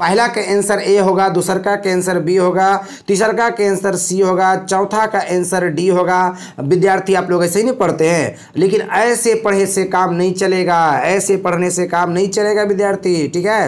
पहला का answer A होगा दूसर का आंसर बी होगा तीसरा का आंसर सी होगा चौथा का आंसर डी होगा विद्यार्थी आप लोग ऐसे ही नहीं पढ़ते हैं लेकिन ऐसे पढ़े से काम नहीं चलेगा ऐसे पढ़ने से काम नहीं चलेगा विद्यार्थी ठीक है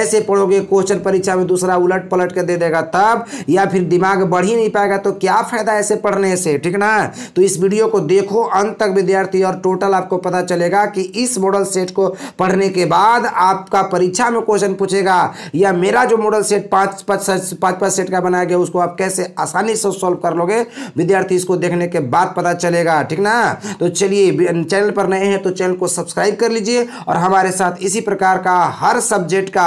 ऐसे पढ़ोगे क्वेश्चन परीक्षा में दूसरा उलट पलट कर दे देगा तब या फिर दिमाग बढ़ ही नहीं पाएगा तो क्या फ़ायदा ऐसे पढ़ने से ठीक ना तो इस वीडियो को देखो अंत तक विद्यार्थी और टोटल आपको पता चलेगा कि इस मॉडल सेट को पढ़ने के बाद आपका परीक्षा में क्वेश्चन पूछेगा या मेरा जो मॉडल सेट पाँच पाँच पाँच पाँच सेट का बनाया गया उसको आप कैसे आसानी से सॉल्व कर लोगे विद्यार्थी इसको देखने के बाद पता चलेगा ठीक ना तो चलिए चैनल पर नए हैं तो चैनल को सब्सक्राइब कर लीजिए और हमारे साथ इसी प्रकार का हर सब्जेक्ट का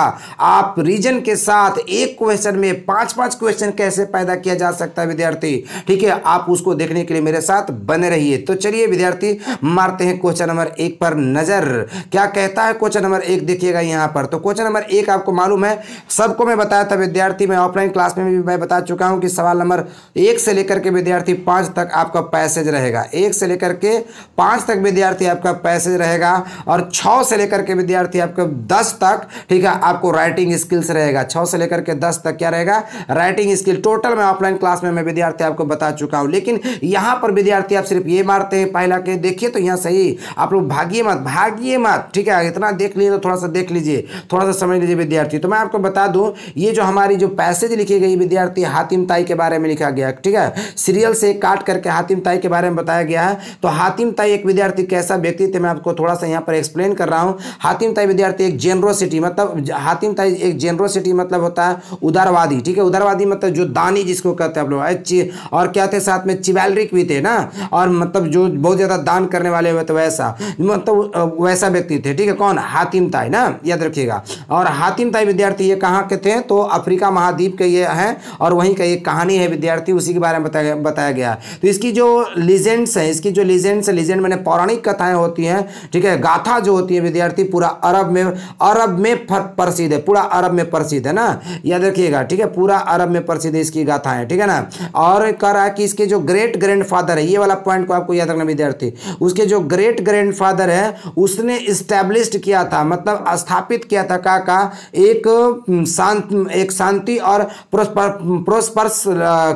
आप रीजन के साथ एक क्वेश्चन में पाँच पाँच क्वेश्चन कैसे पैदा किया जा सकता है विद्यार्थी ठीक है आप उसको देखने के लिए मेरे साथ बने रहिए तो चलिए विद्यार्थी मारते हैं क्वेश्चन नंबर एक पर नज़र क्या कहता है क्वेश्चन नंबर एक देखिएगा यहां पर तो क्वेश्चन नंबर एक आपको मालूम है सबको मैं बताया था विद्यार्थी मैं ऑफलाइन क्लास में भी मैं बता चुका हूँ कि सवाल नंबर एक से लेकर के विद्यार्थी पाँच तक आपका पैसेज रहेगा एक से लेकर के पाँच तक विद्यार्थी आपका पैसेज रहेगा और छः से लेकर के विद्यार्थी आपका दस तक ठीक है आपको राइटिंग स्किल्स रहेगा छः से लेकर के दस तक क्या रहेगा राइटिंग स्किल टोटल मैं ऑफलाइन क्लास में मैं विद्यार्थी आपको बता चुका हूँ लेकिन यहाँ पर विद्यार्थी आप सिर्फ ये मारते हैं पहला के देखिए तो यहाँ सही आप लोग भागिए मत भागिए मत ठीक है इतना देख लीजिए तो थोड़ा सा देख लीजिए थोड़ा सा समझ लीजिए विद्यार्थी तो मैं आपको बता दूं ये जो हमारी जो पैसेज लिखी गई विद्यार्थी हातिम ताई के बारे में लिखा गया ठीक है सीरियल से काट करके हातिम ताई के बारे में बताया गया है तो हातिम ताई एक विद्यार्थी कैसा व्यक्ति थे मैं आपको थोड़ा सा यहाँ पर एक्सप्लेन कर रहा हूँ हातिम ताई विद्यार्थी एक जेनरोसिटी मतलब हातिम ताई एक जेनरोसिटी मतलब होता है उदारवादी ठीक है उदारवादी मतलब जो दानी जिसको कहते हैं आप लोग और क्या थे साथ में चिवैलरिक भी थे ना और मतलब जो बहुत ज़्यादा दान करने वाले हुए थे वैसा मतलब वैसा व्यक्ति थे ठीक है कौन हातिम ताई ना याद रखिएगा और हातिम ताई विद्यार्थी एक कहाँ के थे तो अफ्रीका महाद्वीप के ये हैं और वहीं का एक कहानी है विद्यार्थी उसी के बारे में बताया बताया गया तो इसकी जो लीजेंड्स हैं इसकी जो लीजेंड्स है लीजेंड मैंने पौराणिक कथाएँ होती हैं ठीक है गाथा जो होती है विद्यार्थी पूरा अरब में अरब में प्रसिद्ध है पूरा अरब में प्रसिद्ध है ना याद रखिएगा ठीक है पूरा अरब में प्रसिद्ध इसकी गाथा है ठीक है ना और कह रहा है कि इसके जो ग्रेट ग्रैंड फादर है ये वाला पॉइंट को आपको याद रखना विद्यार्थी उसके जो ग्रेट ग्रैंड फादर है उसने इस्टेब्लिश्ड किया था मतलब स्थापित किया था का, का एक शांत एक शांति और प्रोस्पर्स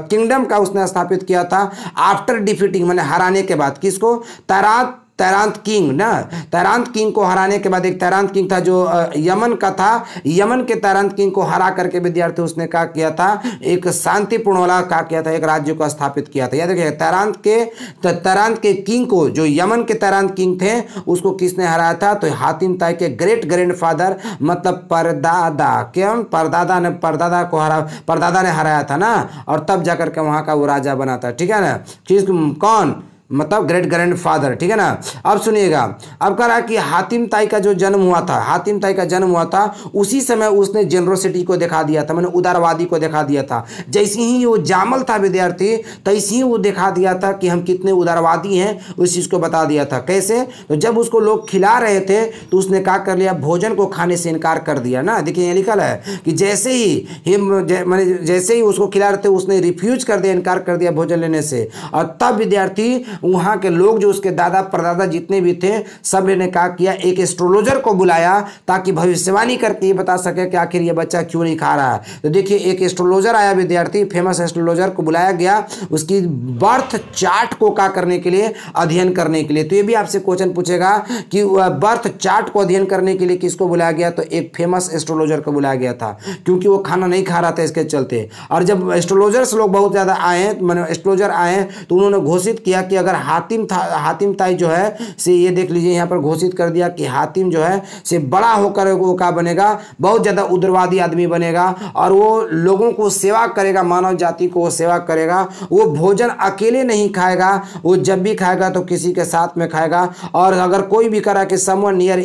किंगडम का उसने स्थापित किया था आफ्टर डिफीटिंग मैंने हराने के बाद किसको तारात तैरांत किंग ना तैरांत किंग को हराने के बाद एक तैरांत किंग था जो यमन का था यमन के तैरांत किंग को हरा करके विद्यार्थी उसने क्या किया था एक शांतिपूर्ण वाला क्या किया था एक राज्य को स्थापित किया था याद रखिए तैरांत के तैरांत के किंग को जो यमन के तैरांत किंग थे उसको किसने हराया था तो हातिम ताई के ग्रेट ग्रैंड फादर मतलब परदादा क्यों परदादा ने परदादा को हरा परदादा ने हराया था ना और तब जाकर के वहाँ का वो राजा बना था ठीक है ना चीज कौन मतलब ग्रेट ग्रैंड फादर ठीक है ना अब सुनिएगा अब कह रहा है कि हातिम ताई का जो जन्म हुआ था हातिम ताई का जन्म हुआ था उसी समय उसने जेनरोसिटी को दिखा दिया था मैंने उदारवादी को दिखा दिया था जैसे ही वो जामल था विद्यार्थी तैसे ही वो दिखा दिया था कि हम कितने उदारवादी हैं उस चीज़ को बता दिया था कैसे तो जब उसको लोग खिला रहे थे तो उसने क्या कर लिया भोजन को खाने से इनकार कर दिया ना देखिए ये लिखा है कि जैसे ही हिम मैंने जैसे ही उसको खिला रहे थे उसने रिफ्यूज कर दिया इनकार कर दिया भोजन लेने से और तब विद्यार्थी वहाँ के लोग जो उसके दादा परदादा जितने भी थे सब ने कहा किया एक एस्ट्रोलॉजर को बुलाया ताकि भविष्यवाणी करके ये बता सके कि आखिर ये बच्चा क्यों नहीं खा रहा है तो देखिए एक एस्ट्रोलॉजर आया विद्यार्थी फेमस एस्ट्रोलॉजर को बुलाया गया उसकी बर्थ चार्ट को का करने के लिए अध्ययन करने के लिए तो ये भी आपसे क्वेश्चन पूछेगा कि बर्थ चार्ट को अध्ययन करने के लिए किसको बुलाया गया तो एक फेमस एस्ट्रोलॉजर को बुलाया गया था क्योंकि वो खाना नहीं खा रहा था इसके चलते और जब एस्ट्रोलॉजर्स लोग बहुत ज़्यादा आए मैंने मतलब एस्ट्रोलॉजर आए तो उन्होंने घोषित किया कि अगर हातिम था हातिम ताई जो है से ये देख लीजिए यहाँ पर घोषित कर दिया कि हातिम जो है से बड़ा होकर वो क्या बनेगा बहुत ज़्यादा उग्रवादी आदमी बनेगा और वो लोगों को सेवा करेगा मानव जाति को वो सेवा करेगा वो भोजन अकेले नहीं खाएगा वो जब भी खाएगा तो किसी के साथ में खाएगा और अगर कोई भी करा कि someone near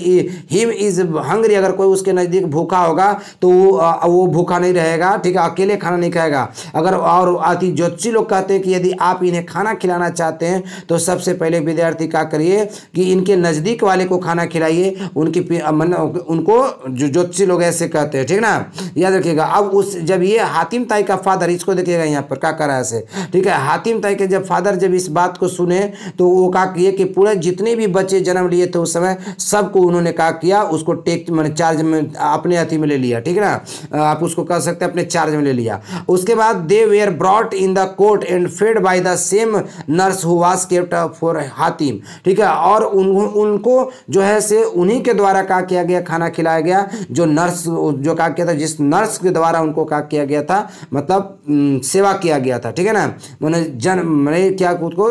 him is hungry अगर कोई उसके नज़दीक भूखा होगा तो वो वो भूखा नहीं रहेगा ठीक है अकेले खाना नहीं खाएगा अगर और अति ज्योतिषी लोग कहते हैं कि यदि आप इन्हें खाना खिलाना चाहते हैं तो सबसे पहले विद्यार्थी क्या करिए कि इनके नज़दीक वाले को खाना खिलाइए उनकी मन उनको जो ज्योतिषी लोग ऐसे कहते हैं ठीक ना याद रखिएगा अब उस जब ये हातिम ताई का फादर इसको देखिएगा यहाँ पर क्या करा ऐसे ठीक है हातिम ताई के जब फादर जब इस बात को सुने तो वो क्या किए कि पूरे जितने भी बच्चे जन्म लिए थे उस समय सबको उन्होंने क्या किया उसको टेक मैंने चार्ज में अपने अति में ले लिया ठीक है ना आप उसको कह सकते हैं अपने चार्ज में ले लिया उसके बाद they were brought in the court and fed by the same nurse हुआ पास केवटा फॉर हातिम ठीक है और उन उनको जो है से उन्हीं के द्वारा क्या किया गया खाना खिलाया गया जो नर्स जो क्या किया था जिस नर्स के द्वारा उनको क्या किया गया था मतलब सेवा किया गया था ठीक है ना मैंने जन मैंने क्या खुद को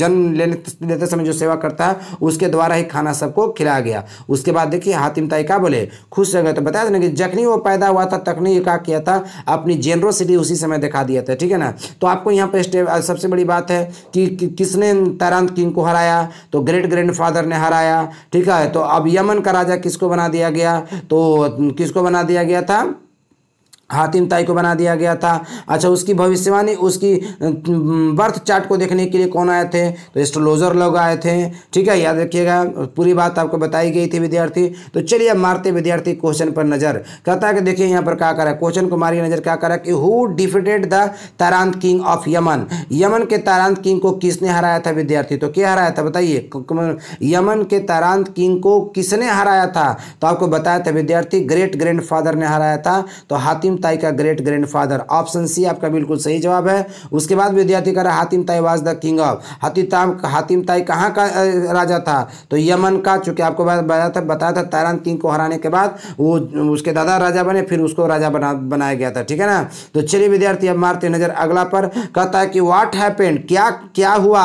जन्म लेने लेते समय जो सेवा करता है उसके द्वारा ही खाना सबको खिलाया गया उसके बाद देखिए हातिम ताई का बोले खुश रह गए तो बताया था ना कि जखनी वो पैदा हुआ था तखनी ये क्या किया था अपनी जेनरोसिटी उसी समय दिखा दिया था ठीक है ना तो आपको यहाँ पे सबसे बड़ी बात है कि, कि किस किसने तैरान किंग को हराया तो ग्रेट ग्रैंडफादर ने हराया ठीक है तो अब यमन का राजा किसको बना दिया गया तो किसको बना दिया गया था हातिम ताई को बना दिया गया था अच्छा उसकी भविष्यवाणी उसकी बर्थ चार्ट को देखने के लिए कौन आए थे तो एस्ट्रोलॉजर लोग आए थे ठीक है याद रखिएगा पूरी बात आपको बताई गई थी विद्यार्थी तो चलिए अब मारते विद्यार्थी क्वेश्चन पर नज़र कहता है कि देखिए यहाँ पर क्या करा क्वेश्चन को मारिए नज़र क्या करा कि हु डिफिटेड द तारांत किंग ऑफ यमन यमन के तारांत किंग को किसने हराया था विद्यार्थी तो क्या हराया था बताइए यमन के तारांत किंग को किसने हराया था तो आपको बताया था विद्यार्थी ग्रेट ग्रैंड फादर ने हराया था तो हातिम ताई का ग्रेट ग्रैंडफादर ऑप्शन सी आपका बिल्कुल सही जवाब है उसके बाद विद्यार्थी कह रहा Hatim Tai was the king of Hatim Hatim Tai कहाँ का राजा था तो यमन का चूंकि आपको बताया था बताया था तैरान किंग को हराने के बाद वो उसके दादा राजा बने फिर उसको राजा बना बनाया गया था ठीक है ना तो चलिए विद्यार्थी अब मारते नजर अगला पर कहता है कि वाट हैपेंड क्या क्या हुआ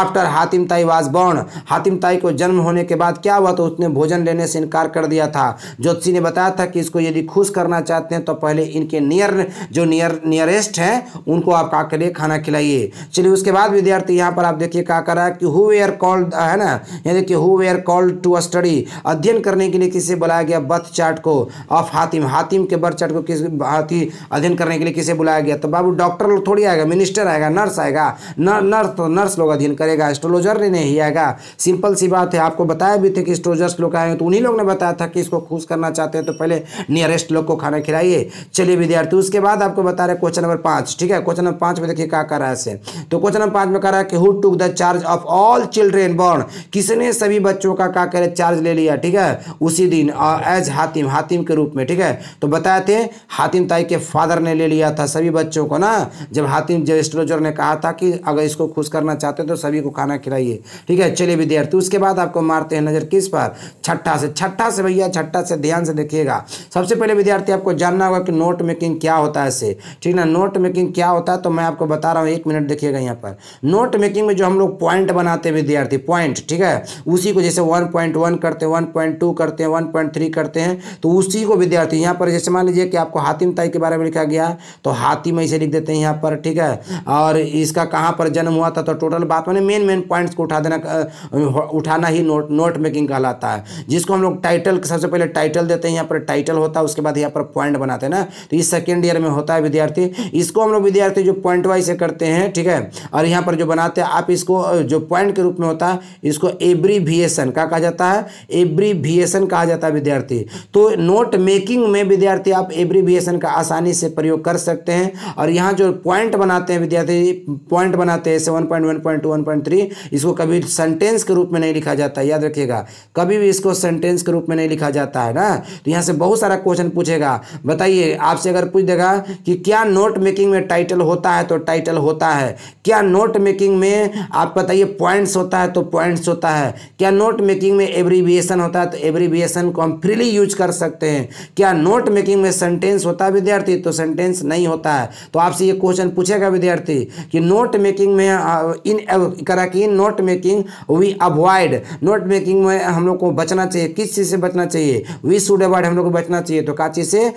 after Hatim Tai was born Hatim ताई को जन्म होने के बाद क्या हुआ तो उसने भोजन लेने से इनकार कर दिया था ज्योतिषी ने बताया था कि इसको यदि खुश करना चाहते हैं तो पहले पहले इनके नियर जो नियर नियरेस्ट हैं उनको आप क्या करिए खाना खिलाइए चलिए उसके बाद विद्यार्थी यहाँ पर आप देखिए क्या कर रहा है कि हु वेयर कॉल्ड है ना यहाँ देखिए who were called to study अध्ययन करने के लिए किसे बुलाया गया बर्थ चार्ट को ऑफ हातिम हातिम के बर्थ चार्ट को किस हाथी अध्ययन करने के लिए किसे बुलाया गया तो बाबू डॉक्टर लोग थोड़ी आएगा मिनिस्टर आएगा नर्स आएगा नर्स तो नर्स लोग अध्ययन करेगा एस्ट्रोलॉजर नहीं आएगा सिंपल सी बात है आपको बताया भी थे कि एस्ट्रोलॉजर्स लोग आए तो उन्हीं लोग ने बताया था कि इसको खुश करना चाहते हैं तो पहले नियरेस्ट लोग को खाना खिलाइए चलिए विद्यार्थी उसके बाद आपको बता रहे क्वेश्चन नंबर पांच ठीक है क्वेश्चन नंबर पांच में देखिए क्या कर रहा है तो क्वेश्चन नंबर पांच में कह रहा है कि who took the charge of all children born किसने सभी बच्चों का क्या करे चार्ज ले लिया ठीक है उसी दिन एज हातिम हातिम के रूप में ठीक है तो बताए थे हातिम ताई के फादर ने ले लिया था सभी बच्चों को ना जब हातिम जब एस्ट्रोजर ने कहा था कि अगर इसको खुश करना चाहते तो सभी को खाना खिलाइए ठीक है चलिए विद्यार्थी उसके बाद आपको मारते हैं नज़र किस पर छठा से छठा से भैया छठा से ध्यान से देखिएगा सबसे पहले विद्यार्थी आपको जानना होगा कि कि नोट मेकिंग क्या होता है से ठीक ना नोट मेकिंग क्या होता है तो मैं आपको बता रहा हूँ एक मिनट देखिएगा यहाँ पर नोट मेकिंग में जो हम लोग पॉइंट बनाते हैं विद्यार्थी पॉइंट ठीक है उसी को जैसे वन पॉइंट वन करते हैं वन पॉइंट टू करते हैं वन पॉइंट थ्री करते हैं तो उसी को विद्यार्थी यहाँ पर जैसे मान लीजिए कि आपको हातिम ताई के बारे में लिखा गया तो हाथी में इसे लिख देते हैं यहाँ पर ठीक है और इसका कहाँ पर जन्म हुआ था तो टोटल बात मैंने मेन मेन पॉइंट्स को उठा देना उठाना ही नोट नोट मेकिंग कहलाता है जिसको हम लोग टाइटल सबसे पहले टाइटल देते हैं यहाँ पर टाइटल होता है उसके बाद यहाँ पर पॉइंट बनाते हैं ना तो ये सेकेंड ईयर में होता है विद्यार्थी इसको हम लोग विद्यार्थी जो पॉइंट वाइज से करते हैं ठीक है और यहाँ पर जो बनाते हैं आप इसको जो पॉइंट के रूप में होता है इसको एब्रीविएसन का कहा जाता है एब्रीविएसन कहा जाता है विद्यार्थी तो नोट मेकिंग में विद्यार्थी आप एब्रीविएसन का आसानी से प्रयोग कर सकते हैं और यहाँ जो पॉइंट बनाते हैं विद्यार्थी पॉइंट बनाते हैं seven point one point two one point three इसको कभी सेंटेंस के रूप में नहीं लिखा जाता याद रखिएगा कभी भी इसको सेंटेंस के रूप में नहीं लिखा जाता है ना तो यहाँ से बहुत सारा क्वेश्चन पूछेगा बताइए आपसे अगर पूछ देगा कि क्या नोट मेकिंग में टाइटल होता है तो टाइटल होता है क्या नोट मेकिंग में आप बताइए पॉइंट्स होता है तो पॉइंट्स होता है क्या नोट मेकिंग में एब्रीविएशन होता है तो एब्रीविएशन को हम फ्रीली यूज कर सकते हैं क्या नोट मेकिंग में सेंटेंस होता है विद्यार्थी तो सेंटेंस नहीं होता है तो आपसे ये क्वेश्चन पूछेगा विद्यार्थी कि नोट मेकिंग में इन करा कि note making we avoid note making में हम लोग को बचना चाहिए किस चीज़ से बचना चाहिए वी शुड अवॉइड हम लोग को बचना चाहिए तो का चीज़ से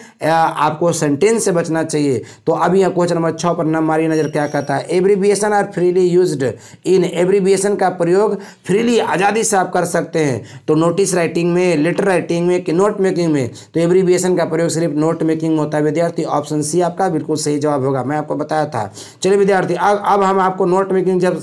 आपको सेंटेंस से बचना चाहिए तो अभी यहाँ क्वेश्चन नंबर छः पर नम मारी नज़र क्या कहता है abbreviation are freely use in abbreviation का प्रयोग फ्रीली आज़ादी से आप कर सकते हैं तो नोटिस राइटिंग में लेटर राइटिंग में कि नोट मेकिंग में तो एब्रीविएशन का प्रयोग सिर्फ नोट मेकिंग होता है विद्यार्थी ऑप्शन सी आपका बिल्कुल सही जवाब होगा मैं आपको बताया था चलिए विद्यार्थी अब अब हम आपको नोट मेकिंग जब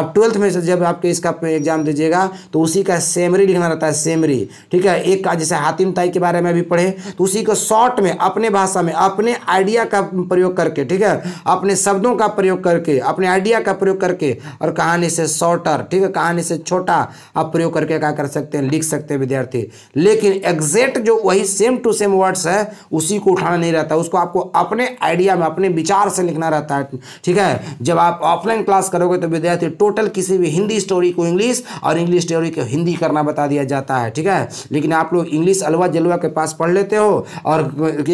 आप ट्वेल्थ में जब आपके इसका एग्जाम दीजिएगा तो उसी का सेमरी लिखना रहता है सेमरी ठीक है एक का जैसे हातिम ताई के बारे में भी पढ़े तो उसी को शॉर्ट में अपने अपने भाषा में अपने आइडिया का प्रयोग करके ठीक है अपने शब्दों का प्रयोग करके अपने आइडिया का प्रयोग करके और कहानी से शॉर्टर ठीक है कहानी से छोटा आप प्रयोग करके क्या कर सकते हैं लिख सकते हैं विद्यार्थी लेकिन एग्जैक्ट जो वही सेम टू सेम वर्ड्स है उसी को उठाना नहीं रहता उसको आपको अपने आइडिया में अपने विचार से लिखना रहता है ठीक है जब आप ऑफलाइन क्लास करोगे तो विद्यार्थी टोटल किसी भी हिंदी स्टोरी को इंग्लिश और इंग्लिश स्टोरी को हिंदी करना बता दिया जाता है ठीक है लेकिन आप लोग इंग्लिश अलवा जलवा के पास पढ़ लेते हो और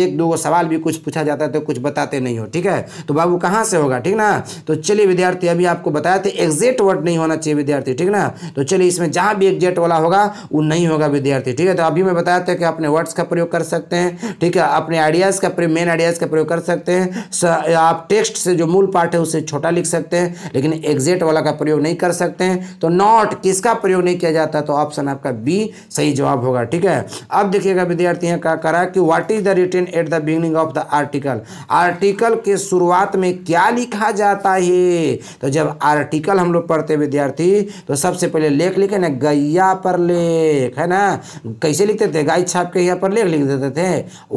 एक दो दो गो सवाल भी कुछ पूछा जाता है तो कुछ बताते नहीं हो ठीक है तो बाबू कहाँ से होगा ठीक ना तो चलिए विद्यार्थी अभी आपको बताया था एग्जेक्ट वर्ड नहीं होना चाहिए विद्यार्थी ठीक ना तो चलिए इसमें जहाँ भी एग्जेक्ट वाला होगा वो नहीं होगा विद्यार्थी ठीक है तो अभी मैं बताया था कि अपने वर्ड्स का प्रयोग कर सकते हैं ठीक है अपने आइडियाज़ का मेन आइडियाज़ का प्रयोग कर सकते हैं आप टेक्स्ट से जो मूल पाठ है उसे छोटा लिख सकते हैं लेकिन एग्जेक्ट वाला का प्रयोग नहीं कर सकते हैं तो नॉट किसका प्रयोग नहीं किया जाता तो ऑप्शन आपका बी सही जवाब होगा ठीक है अब देखिएगा विद्यार्थी यहाँ क्या करा कि what is the written at the the beginning of the article article के शुरुआत में क्या लिखा जाता है तो जब आर्टिकल हम लोग पढ़ते विद्यार्थी तो सबसे पहले लेख लिखे ना गैया पर लेख है ना कैसे लिखते थे गाय छाप के यहाँ पर लेख लिख देते थे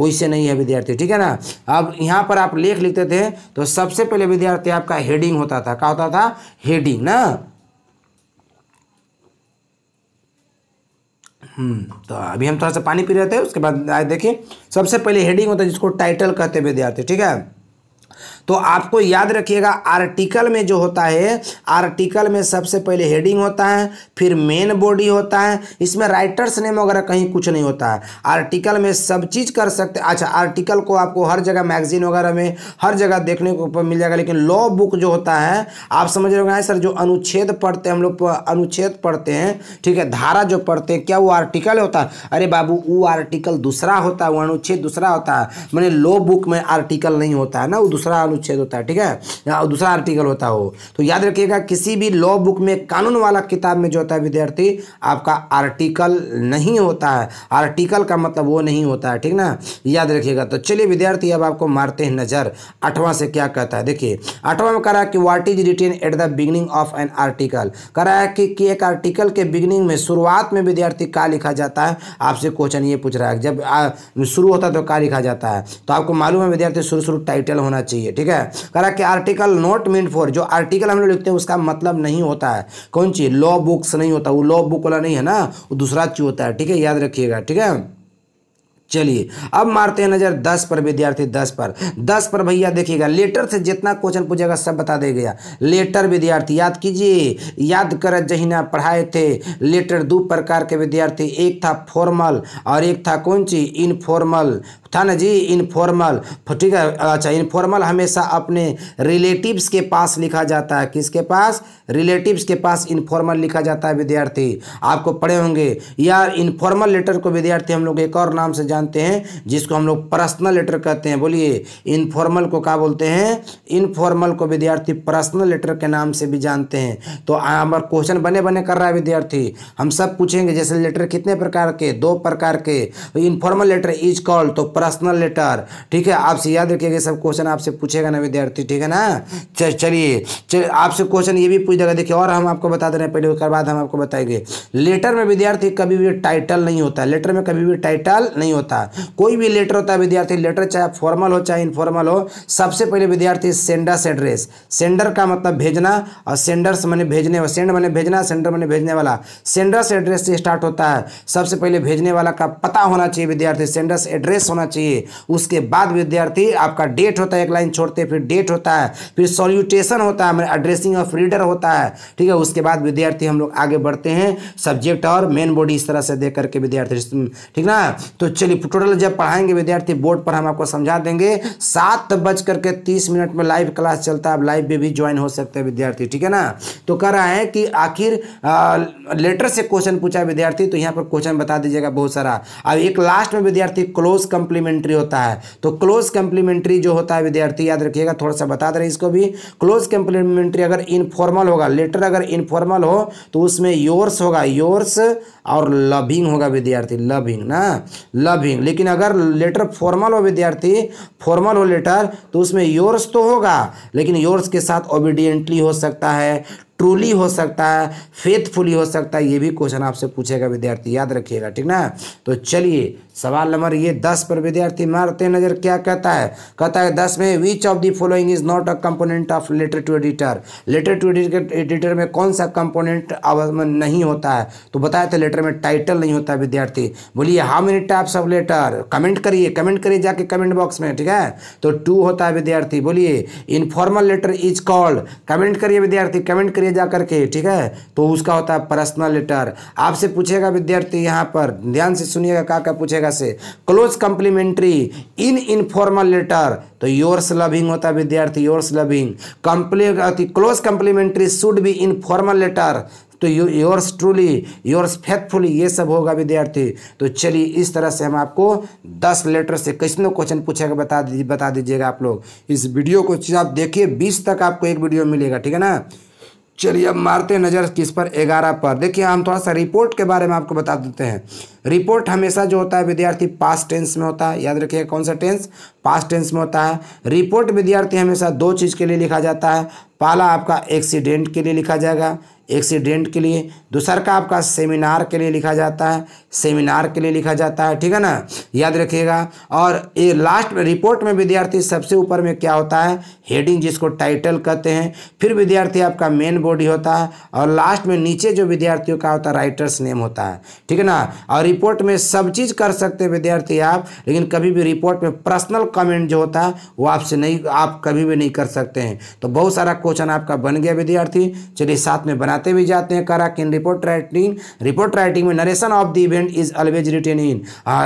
वैसे नहीं है विद्यार्थी ठीक है ना अब यहाँ पर आप लेख लिखते थे तो सबसे पहले विद्यार्थी आपका हेडिंग होता था क्या होता था हेडिंग ना हम्म, तो अभी हम थोड़ा सा पानी पी रहे थे उसके बाद आए देखिए सबसे पहले हेडिंग होता है जिसको टाइटल कहते हैं विद्यार्थी ठीक है तो आपको याद रखिएगा आर्टिकल में जो होता है आर्टिकल में सबसे पहले हेडिंग होता है फिर मेन बॉडी होता है इसमें राइटर्स नेम वगैरह कहीं कुछ नहीं होता है आर्टिकल में सब चीज़ कर सकते अच्छा आर्टिकल को आपको हर जगह मैगजीन वगैरह में हर जगह देखने को मिल जाएगा लेकिन लॉ बुक जो होता है आप समझ रहे होंगे सर जो अनुच्छेद पढ़ते हैं हम लोग अनुच्छेद पढ़ते हैं ठीक है धारा जो पढ़ते हैं क्या वो आर्टिकल होता है अरे बाबू वो आर्टिकल दूसरा होता है वो अनुच्छेद दूसरा होता है मैंने लॉ बुक में आर्टिकल नहीं होता है ना वो दूसरा अनुच्छेद होता है ठीक है और दूसरा आर्टिकल होता हो तो याद रखिएगा किसी भी लॉ बुक में कानून वाला किताब में जो होता है विद्यार्थी आपका आर्टिकल नहीं होता है आर्टिकल का मतलब वो नहीं होता है ठीक ना याद रखिएगा तो चलिए विद्यार्थी अब आपको मारते हैं नज़र अठवा से क्या कहता है देखिए अठवा में कह रहा है कि what is written at the beginning of an article कह रहा है कि, एक आर्टिकल के बिगिनिंग में शुरुआत में विद्यार्थी का लिखा जाता है आपसे क्वेश्चन ये पूछ रहा है जब शुरू होता है तो का लिखा जाता है तो आपको मालूम है विद्यार्थी शुरू शुरू टाइटल होना चाहिए ठीक ठीक है करा कि आर्टिकल नोट मीन फॉर जो आर्टिकल हम लोग लिखते हैं उसका मतलब नहीं होता है कौन चीज़ लॉ बुक्स नहीं होता वो लॉ बुक वाला नहीं है ना वो दूसरा चीज होता है ठीक है याद रखिएगा ठीक है चलिए अब मारते हैं नज़र दस पर विद्यार्थी दस पर दस पर भैया देखिएगा लेटर से जितना क्वेश्चन पूछेगा सब बता दे गया लेटर विद्यार्थी याद कीजिए याद कर जहीना पढ़ाए थे लेटर दो प्रकार के विद्यार्थी एक था फॉर्मल और एक था कौन सी इनफॉर्मल था ना जी इनफॉर्मल ठीक है अच्छा इनफॉर्मल हमेशा अपने रिलेटिव्स के पास लिखा जाता है किसके पास रिलेटिव्स के पास इनफॉर्मल लिखा जाता है विद्यार्थी आपको पढ़े होंगे या इनफॉर्मल लेटर को विद्यार्थी हम लोग एक और नाम से जान जानते हैं जिसको हम लोग पर्सनल लेटर कहते हैं बोलिए इनफॉर्मल को क्या बोलते हैं इनफॉर्मल को विद्यार्थी पर्सनल लेटर के नाम से भी जानते हैं तो हमारा क्वेश्चन बने बने कर रहा है विद्यार्थी हम सब पूछेंगे जैसे लेटर कितने प्रकार के दो प्रकार के तो इनफॉर्मल लेटर इज कॉल्ड तो पर्सनल लेटर ठीक है आपसे याद रखिएगा सब क्वेश्चन आपसे पूछेगा ना विद्यार्थी ठीक है ना चलिए चलिए आपसे क्वेश्चन ये भी पूछ देगा देखिए और हम आपको बता दे रहे हैं पहले उसके बाद हम आपको बताएंगे लेटर में विद्यार्थी कभी भी टाइटल नहीं होता लेटर में कभी भी टाइटल नहीं होता होता है कोई भी लेटर होता है विद्यार्थी लेटर चाहे फॉर्मल हो चाहे इनफॉर्मल हो सबसे पहले विद्यार्थी सेंडर्स एड्रेस सेंडर का मतलब भेजना और सेंडर्स मैंने भेजने वाला सेंड मैंने भेजना सेंडर मैंने भेजने वाला सेंडर्स एड्रेस से स्टार्ट होता है सबसे पहले भेजने वाला का पता होना चाहिए विद्यार्थी सेंडर्स एड्रेस होना चाहिए उसके बाद विद्यार्थी आपका डेट होता है एक लाइन छोड़ते फिर डेट होता है फिर सॉल्यूटेशन होता है मैंने एड्रेसिंग ऑफ रीडर होता है ठीक है उसके बाद विद्यार्थी हम लोग आगे बढ़ते हैं सब्जेक्ट और मेन बॉडी इस तरह से देख करके विद्यार्थी ठीक ना तो चलिए टोटल जब पढ़ाएंगे विद्यार्थी बोर्ड पर हम आपको समझा देंगे सात बज करके तीस मिनट में लाइव क्लास चलता है आप लाइव में भी ज्वाइन हो सकते हैं विद्यार्थी ठीक है ना तो कह रहा है कि आखिर लेटर से क्वेश्चन पूछा विद्यार्थी तो यहाँ पर क्वेश्चन बता दीजिएगा बहुत सारा अब एक लास्ट में विद्यार्थी क्लोज कंप्लीमेंट्री होता है तो क्लोज कंप्लीमेंट्री जो होता है विद्यार्थी याद रखिएगा थोड़ा सा बता दे रहे इसको भी क्लोज कंप्लीमेंट्री अगर इनफॉर्मल होगा लेटर अगर इनफॉर्मल हो तो उसमें योर्स होगा योर्स और लविंग होगा विद्यार्थी लविंग ना लविंग हैविंग लेकिन अगर लेटर फॉर्मल हो विद्यार्थी फॉर्मल हो लेटर तो उसमें योर्स तो होगा लेकिन योर्स के साथ ओबीडियंटली हो सकता है ट्रूली हो सकता है फेथफुली हो सकता है ये भी क्वेश्चन आपसे पूछेगा विद्यार्थी याद रखिएगा ठीक ना तो चलिए सवाल नंबर ये दस पर विद्यार्थी मारते नजर क्या कहता है कहता है दस में which of the following is not a component of letter to editor letter to editor में कौन सा कंपोनेंट नहीं होता है तो बताया था लेटर में टाइटल नहीं होता विद्यार्थी बोलिए how many types of letter comment करिए कमेंट करिए जाके कमेंट बॉक्स में ठीक है तो टू होता है विद्यार्थी बोलिए informal letter is called comment करिए विद्यार्थी कमेंट करिए जा करके ठीक है तो उसका होता है पर्सनल लेटर आपसे पूछेगा विद्यार्थी यहाँ पर ध्यान से सुनिएगा क्या क्या पूछेगा जाएगा से close complimentary in informal letter तो योर्स लविंग होता है विद्यार्थी योर्स लविंग कंप्ली close complimentary should be in formal letter तो योर्स ट्रूली योर्स फेथफुली ये सब होगा विद्यार्थी तो चलिए इस तरह से हम आपको दस लेटर से कैसे ना क्वेश्चन पूछेगा बता दीजिए बता दीजिएगा आप लोग इस वीडियो को चीज़ आप देखिए बीस तक आपको एक वीडियो मिलेगा ठीक है ना चलिए अब मारते नज़र किस पर ग्यारह पर देखिए हम थोड़ा सा रिपोर्ट के बारे में आपको बता देते हैं रिपोर्ट हमेशा जो होता है विद्यार्थी पास्ट टेंस में होता है याद रखिएगा कौन सा टेंस पास्ट टेंस में होता है रिपोर्ट विद्यार्थी हमेशा दो चीज़ के लिए लिखा जाता है पहला आपका एक्सीडेंट के लिए लिखा जाएगा एक्सीडेंट के लिए दूसर का आपका सेमिनार के लिए लिखा जाता है सेमिनार के लिए लिखा जाता है ठीक है ना याद रखिएगा और ये लास्ट में रिपोर्ट में विद्यार्थी सबसे ऊपर में क्या होता है हेडिंग जिसको टाइटल कहते हैं फिर विद्यार्थी आपका मेन बॉडी होता है और लास्ट में नीचे जो विद्यार्थियों का होता है राइटर्स नेम होता है ठीक है ना और रिपोर्ट में सब चीज़ कर सकते हैं विद्यार्थी आप लेकिन कभी भी रिपोर्ट में पर्सनल कमेंट जो होता है वो आपसे नहीं आप कभी भी नहीं कर सकते हैं तो बहुत सारा क्वेश्चन आपका बन गया विद्यार्थी चलिए साथ में बना बनाते भी जाते हैं करा किन रिपोर्ट राइटिंग रिपोर्ट राइटिंग में narration of the event is always written in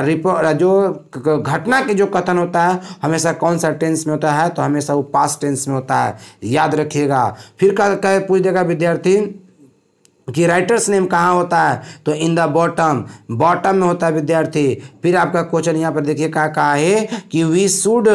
report जो घटना के जो कथन होता है हमेशा कौन सा टेंस में होता है तो हमेशा वो पास्ट टेंस में होता है याद रखिएगा फिर क्या पूछ देगा विद्यार्थी कि राइटर्स नेम कहाँ होता है तो इन द बॉटम बॉटम में होता है विद्यार्थी फिर आपका क्वेश्चन यहाँ पर देखिए कहा कहा है कि वी शुड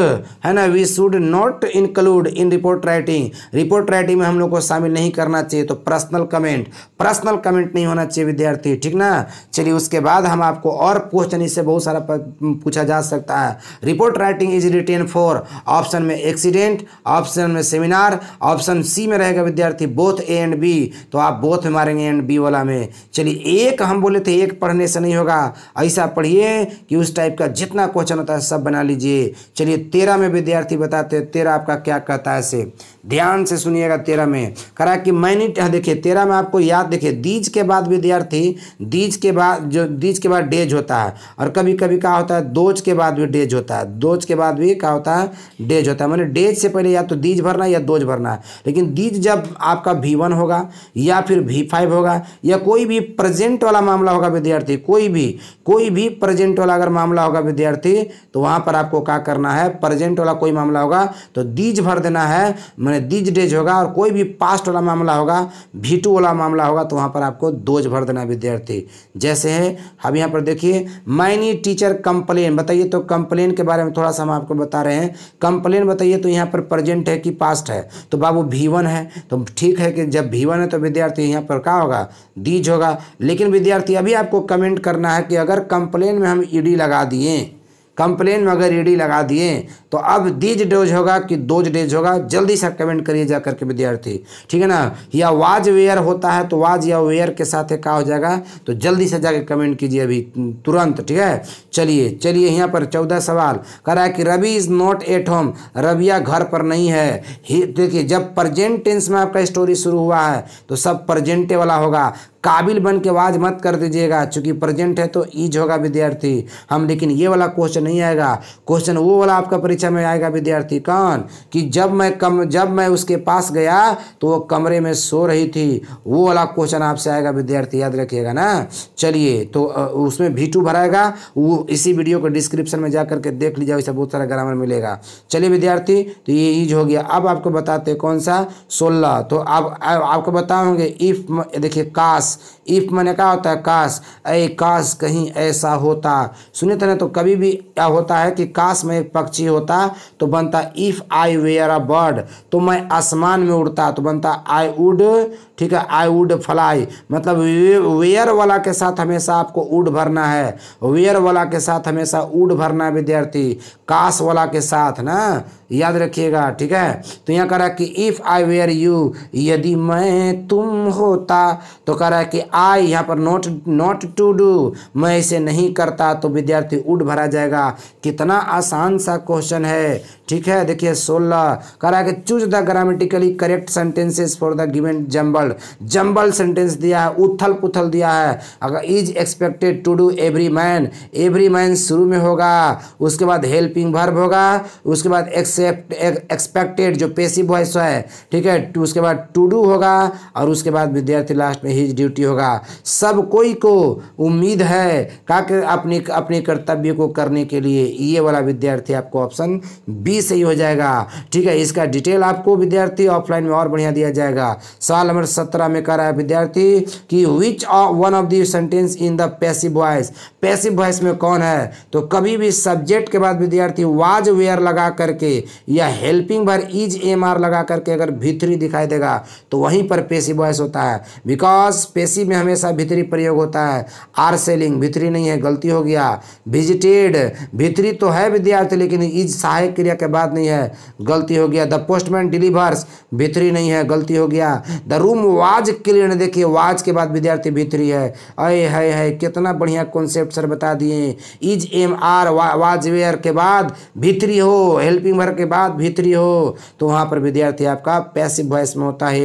है ना we should not include in report writing report writing में हम लोग को शामिल नहीं करना चाहिए तो पर्सनल कमेंट पर्सनल कमेंट नहीं होना चाहिए विद्यार्थी ठीक ना चलिए उसके बाद हम आपको और क्वेश्चन इससे बहुत सारा पूछा जा सकता है report writing is written for option में एक्सीडेंट ऑप्शन में सेमिनार ऑप्शन सी में रहेगा विद्यार्थी बोथ ए एंड बी तो आप बोथ में मारेंगे करेंगे एंड बी वाला में चलिए एक हम बोले थे एक पढ़ने से नहीं होगा ऐसा पढ़िए कि उस टाइप का जितना क्वेश्चन होता है सब बना लीजिए चलिए तेरह में विद्यार्थी बताते हैं तेरह आपका क्या कहता है से ध्यान से सुनिएगा तेरह में करा कि मैंने हाँ, देखिए तेरह में आपको याद देखिए दीज के बाद विद्यार्थी दीज के बाद जो दीज के बाद डेज होता है और कभी कभी कहा होता है दोज के बाद भी डेज होता है दोज के बाद भी कहा होता है डेज होता है मैंने डेज से पहले या तो दीज भरना या दोज भरना है लेकिन दीज जब आपका भी होगा या फिर भी फाइव होगा या कोई भी प्रेजेंट वाला मामला होगा विद्यार्थी कोई भी कोई भी प्रेजेंट वाला अगर मामला होगा विद्यार्थी तो वहां पर आपको क्या करना है प्रेजेंट वाला कोई मामला होगा तो दीज भर देना है मैंने दीज डेज होगा और कोई भी पास्ट वाला मामला होगा भी वाला मामला होगा तो वहाँ पर आपको दोज भर देना है विद्यार्थी जैसे है अब यहाँ पर देखिए माइनी टीचर कंप्लेन बताइए तो कंप्लेन के बारे में थोड़ा सा हम आपको बता रहे हैं कंप्लेन बताइए तो यहाँ पर प्रेजेंट है कि पास्ट है तो बाबू भीवन है तो ठीक है कि जब भीवन है तो विद्यार्थी यहाँ पर का क्या होगा डीज होगा लेकिन विद्यार्थी अभी आपको कमेंट करना है कि अगर कंप्लेन में हम ईडी e लगा दिए कंप्लेन में अगर ईडी लगा दिए तो अब दीज डोज होगा कि दोज डेज होगा जल्दी से कमेंट करिए जा करके विद्यार्थी ठीक है ना या वाज वेयर होता है तो वाज या वेयर के साथ क्या हो जाएगा तो जल्दी से जाके कमेंट कीजिए अभी तुरंत ठीक है चलिए चलिए यहाँ पर चौदह सवाल करा है कि Ravi is not at home रविया घर पर नहीं है देखिए जब प्रजेंट टेंस में आपका स्टोरी शुरू हुआ है तो सब प्रजेंटे वाला होगा काबिल बन के आवाज मत कर दीजिएगा चूँकि प्रेजेंट है तो ईज होगा विद्यार्थी हम लेकिन ये वाला क्वेश्चन नहीं आएगा क्वेश्चन वो वाला आपका परीक्षा में आएगा विद्यार्थी कौन कि जब मैं कम जब मैं उसके पास गया तो वो कमरे में सो रही थी वो वाला क्वेश्चन आपसे आएगा विद्यार्थी याद रखिएगा ना चलिए तो उसमें भी टू भराएगा वो इसी वीडियो को डिस्क्रिप्शन में जा करके देख लीजिए वैसे बहुत सारा ग्रामर मिलेगा चलिए विद्यार्थी तो ये ईज हो गया अब आपको बताते कौन सा सोलह तो आप, आप आपको बताओगे इफ देखिए काश us इफ मैंने कहा होता है काश ऐ काश कहीं ऐसा होता सुने तो तो कभी भी क्या होता है कि काश में एक पक्षी होता तो बनता if I were a bird तो मैं आसमान में उड़ता तो बनता आई वुड ठीक है आई वुड फ्लाई मतलब वेयर वाला के साथ हमेशा आपको उड भरना है वेयर वाला के साथ हमेशा उड भरना है विद्यार्थी काश वाला के साथ ना याद रखिएगा ठीक है तो यहाँ कह रहा है कि इफ़ आई वेयर यू यदि मैं तुम होता तो कह रहा है कि आई यहाँ पर नोट नोट टू डू मैं इसे नहीं करता तो विद्यार्थी उड भरा जाएगा कितना आसान सा क्वेश्चन है ठीक है देखिए सोलह करा कि choose the grammatically correct sentences for the given jumble jumble sentence दिया है उथल पुथल दिया है अगर is expected to do every man every man शुरू में होगा उसके बाद हेल्पिंग भर्ब होगा उसके बाद एक्सेप्ट एक्सपेक्टेड जो पेसिव वॉइस है ठीक है उसके बाद टू डू होगा और उसके बाद विद्यार्थी लास्ट में हिज ड्यूटी होगा होगा सब कोई को उम्मीद है का कर अपने अपने कर्तव्य को करने के लिए ये वाला विद्यार्थी आपको ऑप्शन बी सही हो जाएगा ठीक है इसका डिटेल आपको विद्यार्थी ऑफलाइन में और बढ़िया दिया जाएगा सवाल नंबर सत्रह में कर रहा है विद्यार्थी कि which one of the sentence in the passive voice passive voice में कौन है तो कभी भी सब्जेक्ट के बाद विद्यार्थी वाज वेयर लगा करके या हेल्पिंग भर इज एम आर लगा करके अगर भीतरी दिखाई देगा तो वहीं पर पेशी वॉइस होता है बिकॉज पेशी में में हमेशा भीतरी प्रयोग होता है आर सेलिंग भीतरी नहीं है गलती हो गया विजिटेड भीतरी तो है विद्यार्थी लेकिन इज सहायक क्रिया के बाद नहीं है गलती हो गया द पोस्टमैन डिलीवर्स भीतरी नहीं है गलती हो गया द रूम वाज क्लियर देखिए वाज के बाद विद्यार्थी भीतरी है अय है है कितना बढ़िया कॉन्सेप्ट सर बता दिए is am are was, was were के बाद भीतरी हो हेल्पिंग वर्क के बाद भीतरी हो तो वहाँ पर विद्यार्थी आपका पैसिव वॉइस में होता है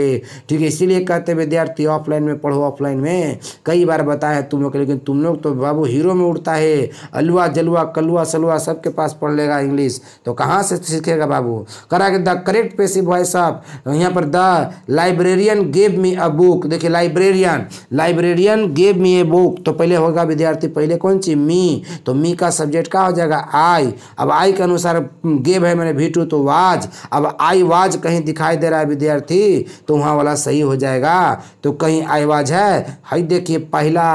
ठीक है इसीलिए कहते हैं विद्यार्थी ऑफलाइन में पढ़ो ऑफलाइन में कई बार बताया तुम लोग लेकिन तुम लोग तो बाबू हीरो में उड़ता है अलुआ जलुआ कलुआ सलुआ सबके पास पढ़ लेगा इंग्लिश तो कहाँ से सीखेगा बाबू करा के the correct passive voice of यहाँ पर the librarian gave me a book देखिए librarian librarian gave me a book तो पहले होगा विद्यार्थी पहले कौन सी मी तो मी का सब्जेक्ट क्या हो जाएगा आई अब आई के अनुसार गेव है मैंने भीटू तो वाज अब आई वाज कहीं दिखाई दे रहा है विद्यार्थी तो वहाँ वाला सही हो जाएगा तो कहीं आई वाज है हाई देखिए पहला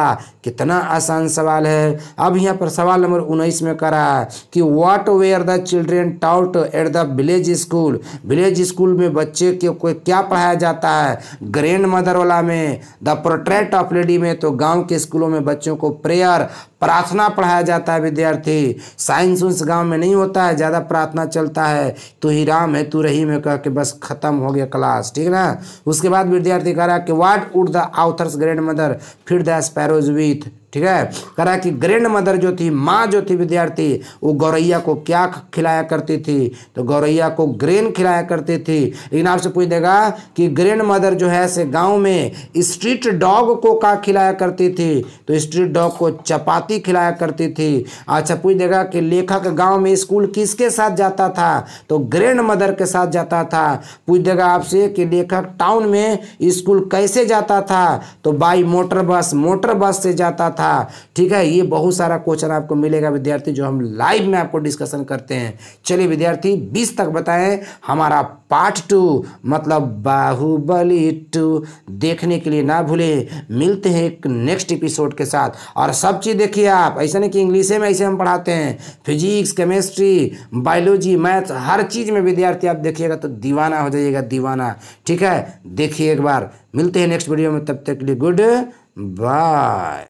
कितना आसान सवाल है अब यहाँ पर सवाल नंबर उन्नीस में करा कि what were the children taught at the village school village school में बच्चे के को क्या पढ़ाया जाता है ग्रैंड मदर वाला में द प्रोट्रेट ऑफ लेडी में तो गांव के स्कूलों में बच्चों को प्रेयर प्रार्थना पढ़ाया जाता है विद्यार्थी साइंस उन्स गाँव में नहीं होता है ज़्यादा प्रार्थना चलता है तो ही राम है तू रही में कह के बस खत्म हो गया क्लास ठीक ना उसके बाद विद्यार्थी कह रहा कि what would the author's great grand mother feed the sparrows with ठीक है कह रहा है कि ग्रैंड मदर जो थी माँ जो थी विद्यार्थी वो गौरैया को क्या खिलाया करती थी तो गौरैया को ग्रेन खिलाया करती थी लेकिन आपसे पूछ देगा कि ग्रैंड मदर जो है से गांव में स्ट्रीट डॉग को का खिलाया करती थी तो स्ट्रीट डॉग को चपाती खिलाया करती थी अच्छा पूछ देगा कि लेखक गाँव में स्कूल किसके साथ जाता था तो ग्रैंड मदर के साथ जाता था पूछ देगा आपसे कि लेखक टाउन में स्कूल कैसे जाता था तो बाई मोटर बस मोटर बस से जाता था ठीक है ये बहुत सारा क्वेश्चन आपको मिलेगा विद्यार्थी जो हम लाइव में आपको डिस्कशन करते हैं चलिए विद्यार्थी बीस तक बताएं हमारा पार्ट टू मतलब बाहुबली टू देखने के लिए ना भूले मिलते हैं एक नेक्स्ट एपिसोड के साथ और सब चीज़ देखिए आप ऐसा नहीं कि इंग्लिश में ऐसे हम पढ़ाते हैं फिजिक्स केमिस्ट्री बायोलॉजी मैथ्स हर चीज़ में विद्यार्थी आप देखिएगा तो दीवाना हो जाइएगा दीवाना ठीक है देखिए एक बार मिलते हैं नेक्स्ट वीडियो में तब तक के लिए गुड बाय